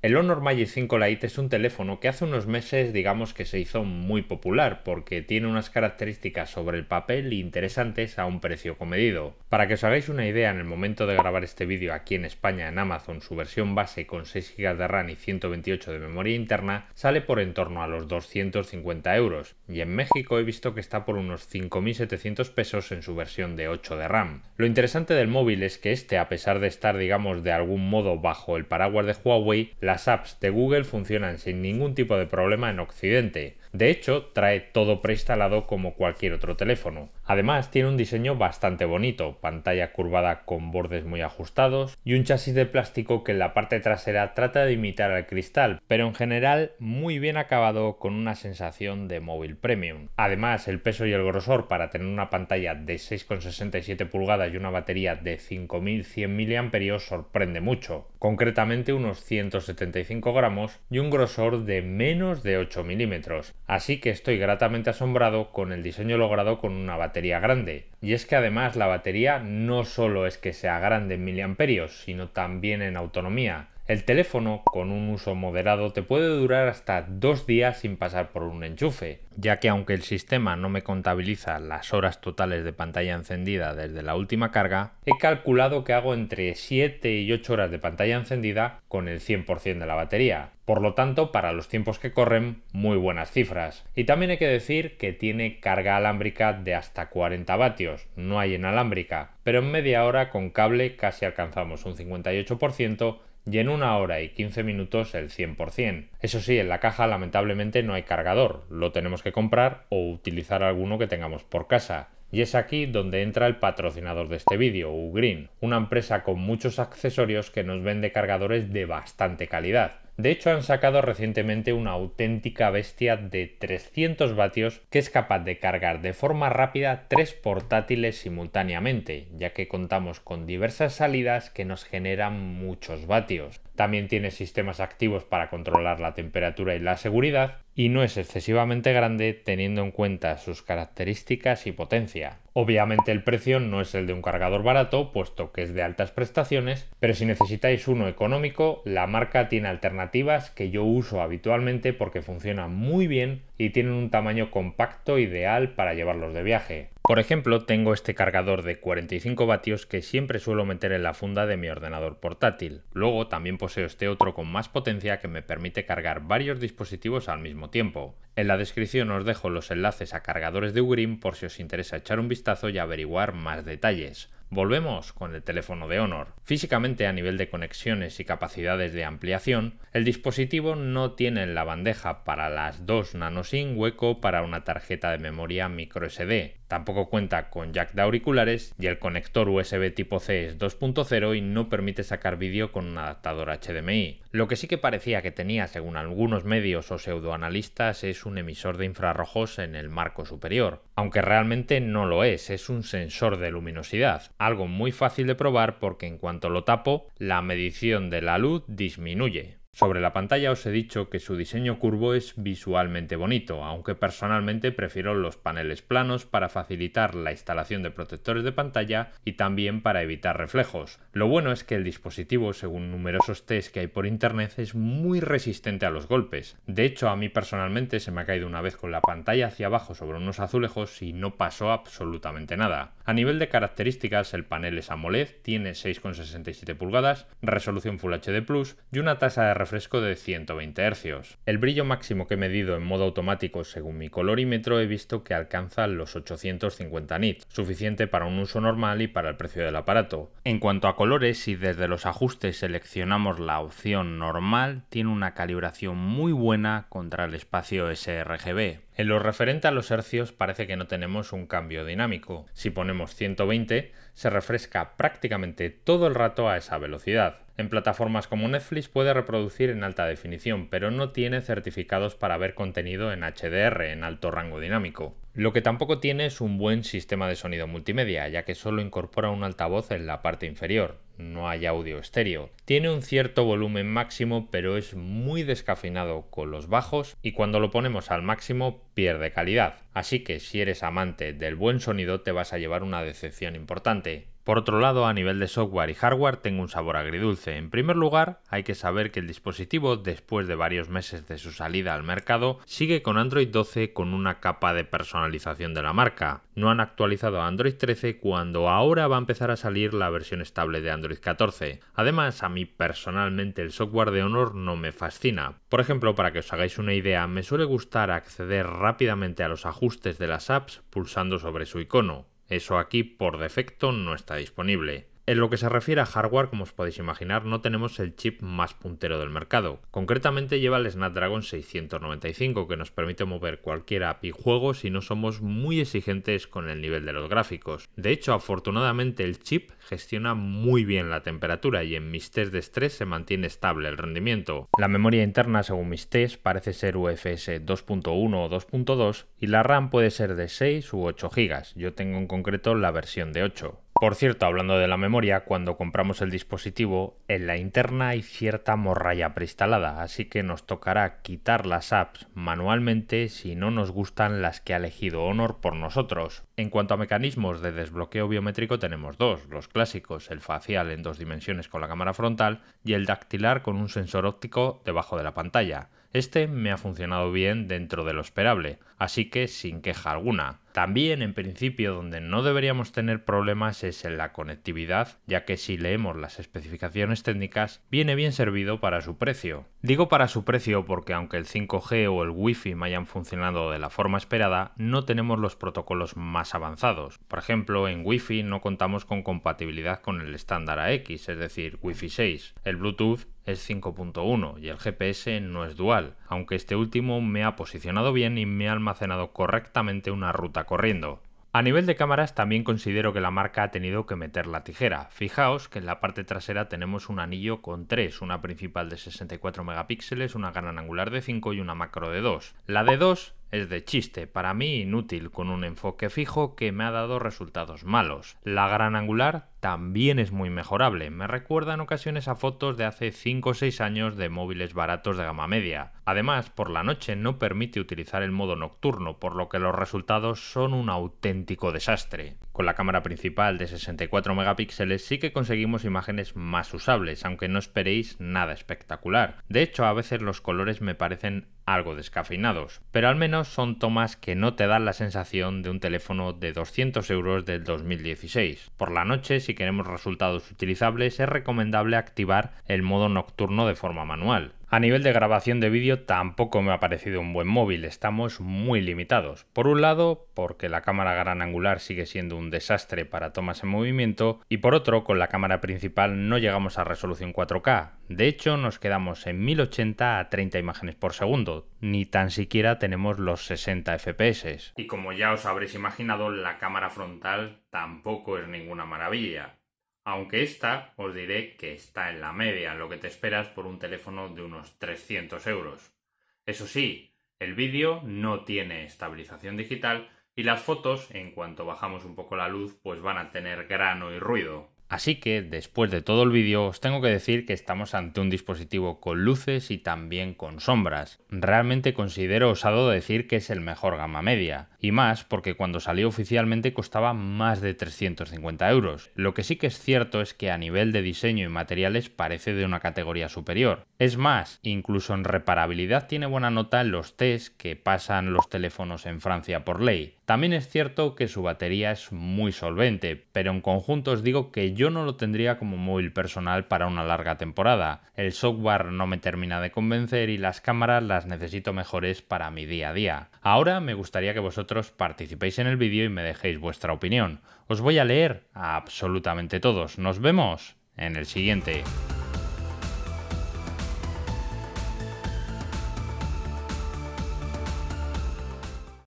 El Honor Magic 5 Lite es un teléfono que hace unos meses digamos que se hizo muy popular porque tiene unas características sobre el papel interesantes a un precio comedido. Para que os hagáis una idea, en el momento de grabar este vídeo aquí en España en Amazon, su versión base con 6 GB de RAM y 128 de memoria interna sale por en torno a los 250 euros y en México he visto que está por unos 5.700 pesos en su versión de 8 de RAM. Lo interesante del móvil es que este, a pesar de estar digamos de algún modo bajo el paraguas de Huawei, las apps de Google funcionan sin ningún tipo de problema en Occidente, de hecho, trae todo preinstalado como cualquier otro teléfono. Además, tiene un diseño bastante bonito, pantalla curvada con bordes muy ajustados y un chasis de plástico que en la parte trasera trata de imitar al cristal, pero en general muy bien acabado con una sensación de móvil premium. Además, el peso y el grosor para tener una pantalla de 6,67 pulgadas y una batería de 5100 mAh sorprende mucho, concretamente unos 175 gramos y un grosor de menos de 8 milímetros. Así que estoy gratamente asombrado con el diseño logrado con una batería grande. Y es que además la batería no solo es que sea grande en miliamperios, sino también en autonomía. El teléfono, con un uso moderado, te puede durar hasta dos días sin pasar por un enchufe, ya que aunque el sistema no me contabiliza las horas totales de pantalla encendida desde la última carga, he calculado que hago entre 7 y 8 horas de pantalla encendida con el 100% de la batería. Por lo tanto, para los tiempos que corren, muy buenas cifras. Y también hay que decir que tiene carga alámbrica de hasta 40 vatios, no hay en alámbrica, pero en media hora con cable casi alcanzamos un 58% y en una hora y 15 minutos el 100%. Eso sí, en la caja lamentablemente no hay cargador, lo tenemos que comprar o utilizar alguno que tengamos por casa. Y es aquí donde entra el patrocinador de este vídeo, Ugreen, una empresa con muchos accesorios que nos vende cargadores de bastante calidad. De hecho, han sacado recientemente una auténtica bestia de 300 vatios que es capaz de cargar de forma rápida tres portátiles simultáneamente, ya que contamos con diversas salidas que nos generan muchos vatios. También tiene sistemas activos para controlar la temperatura y la seguridad y no es excesivamente grande teniendo en cuenta sus características y potencia. Obviamente el precio no es el de un cargador barato, puesto que es de altas prestaciones, pero si necesitáis uno económico, la marca tiene alternativas que yo uso habitualmente porque funcionan muy bien y tienen un tamaño compacto ideal para llevarlos de viaje. Por ejemplo, tengo este cargador de 45 vatios que siempre suelo meter en la funda de mi ordenador portátil. Luego también poseo este otro con más potencia que me permite cargar varios dispositivos al mismo tiempo. En la descripción os dejo los enlaces a cargadores de Ugreen por si os interesa echar un vistazo y averiguar más detalles. Volvemos con el teléfono de Honor. Físicamente a nivel de conexiones y capacidades de ampliación, el dispositivo no tiene en la bandeja para las dos SIM hueco para una tarjeta de memoria microSD. Tampoco cuenta con jack de auriculares y el conector USB tipo C es 2.0 y no permite sacar vídeo con un adaptador HDMI. Lo que sí que parecía que tenía según algunos medios o pseudoanalistas es un emisor de infrarrojos en el marco superior aunque realmente no lo es, es un sensor de luminosidad, algo muy fácil de probar porque en cuanto lo tapo, la medición de la luz disminuye. Sobre la pantalla os he dicho que su diseño curvo es visualmente bonito, aunque personalmente prefiero los paneles planos para facilitar la instalación de protectores de pantalla y también para evitar reflejos. Lo bueno es que el dispositivo, según numerosos test que hay por internet, es muy resistente a los golpes. De hecho, a mí personalmente se me ha caído una vez con la pantalla hacia abajo sobre unos azulejos y no pasó absolutamente nada. A nivel de características, el panel es AMOLED, tiene 6,67 pulgadas, resolución Full HD Plus y una tasa de Fresco de 120 Hz. El brillo máximo que he medido en modo automático según mi colorímetro he visto que alcanza los 850 nits, suficiente para un uso normal y para el precio del aparato. En cuanto a colores, si desde los ajustes seleccionamos la opción normal, tiene una calibración muy buena contra el espacio sRGB. En lo referente a los hercios parece que no tenemos un cambio dinámico. Si ponemos 120, se refresca prácticamente todo el rato a esa velocidad. En plataformas como Netflix puede reproducir en alta definición, pero no tiene certificados para ver contenido en HDR, en alto rango dinámico. Lo que tampoco tiene es un buen sistema de sonido multimedia, ya que solo incorpora un altavoz en la parte inferior, no hay audio estéreo. Tiene un cierto volumen máximo, pero es muy descafinado con los bajos y cuando lo ponemos al máximo pierde calidad. Así que si eres amante del buen sonido te vas a llevar una decepción importante. Por otro lado, a nivel de software y hardware tengo un sabor agridulce. En primer lugar, hay que saber que el dispositivo, después de varios meses de su salida al mercado, sigue con Android 12 con una capa de personalización de la marca. No han actualizado a Android 13 cuando ahora va a empezar a salir la versión estable de Android 14. Además, a mí personalmente el software de Honor no me fascina. Por ejemplo, para que os hagáis una idea, me suele gustar acceder rápidamente a los ajustes de las apps pulsando sobre su icono. Eso aquí por defecto no está disponible. En lo que se refiere a hardware, como os podéis imaginar, no tenemos el chip más puntero del mercado. Concretamente lleva el Snapdragon 695, que nos permite mover cualquier y juego si no somos muy exigentes con el nivel de los gráficos. De hecho, afortunadamente el chip gestiona muy bien la temperatura y en mis test de estrés se mantiene estable el rendimiento. La memoria interna, según mis test, parece ser UFS 2.1 o 2.2 y la RAM puede ser de 6 u 8 GB. Yo tengo en concreto la versión de 8. Por cierto, hablando de la memoria, cuando compramos el dispositivo, en la interna hay cierta morralla preinstalada, así que nos tocará quitar las apps manualmente si no nos gustan las que ha elegido Honor por nosotros. En cuanto a mecanismos de desbloqueo biométrico tenemos dos, los clásicos, el facial en dos dimensiones con la cámara frontal y el dactilar con un sensor óptico debajo de la pantalla. Este me ha funcionado bien dentro de lo esperable, así que sin queja alguna. También, en principio, donde no deberíamos tener problemas es en la conectividad, ya que si leemos las especificaciones técnicas, viene bien servido para su precio. Digo para su precio porque aunque el 5G o el Wi-Fi me hayan funcionado de la forma esperada, no tenemos los protocolos más avanzados. Por ejemplo, en Wi-Fi no contamos con compatibilidad con el estándar AX, es decir, Wi-Fi 6. El Bluetooth es 5.1 y el GPS no es dual, aunque este último me ha posicionado bien y me ha almacenado correctamente una ruta corriendo. A nivel de cámaras también considero que la marca ha tenido que meter la tijera. Fijaos que en la parte trasera tenemos un anillo con tres, una principal de 64 megapíxeles, una gran angular de 5 y una macro de 2. La de 2 es de chiste, para mí inútil, con un enfoque fijo que me ha dado resultados malos. La gran angular también es muy mejorable, me recuerda en ocasiones a fotos de hace 5 o 6 años de móviles baratos de gama media. Además, por la noche no permite utilizar el modo nocturno, por lo que los resultados son un auténtico desastre. Con la cámara principal de 64 megapíxeles sí que conseguimos imágenes más usables, aunque no esperéis nada espectacular. De hecho, a veces los colores me parecen algo descafeinados, pero al menos son tomas que no te dan la sensación de un teléfono de 200 euros del 2016. Por la noche, si queremos resultados utilizables, es recomendable activar el modo nocturno de forma manual. A nivel de grabación de vídeo tampoco me ha parecido un buen móvil, estamos muy limitados. Por un lado, porque la cámara gran angular sigue siendo un desastre para tomas en movimiento y por otro, con la cámara principal no llegamos a resolución 4K. De hecho, nos quedamos en 1080 a 30 imágenes por segundo, ni tan siquiera tenemos los 60 FPS. Y como ya os habréis imaginado, la cámara frontal tampoco es ninguna maravilla aunque esta os diré que está en la media, lo que te esperas por un teléfono de unos 300 euros. Eso sí, el vídeo no tiene estabilización digital y las fotos, en cuanto bajamos un poco la luz, pues van a tener grano y ruido. Así que después de todo el vídeo os tengo que decir que estamos ante un dispositivo con luces y también con sombras. Realmente considero osado decir que es el mejor gama media, y más porque cuando salió oficialmente costaba más de 350 euros. Lo que sí que es cierto es que a nivel de diseño y materiales parece de una categoría superior. Es más, incluso en reparabilidad tiene buena nota en los tests que pasan los teléfonos en Francia por ley. También es cierto que su batería es muy solvente, pero en conjunto os digo que yo no lo tendría como móvil personal para una larga temporada. El software no me termina de convencer y las cámaras las necesito mejores para mi día a día. Ahora me gustaría que vosotros participéis en el vídeo y me dejéis vuestra opinión. Os voy a leer a absolutamente todos. Nos vemos en el siguiente.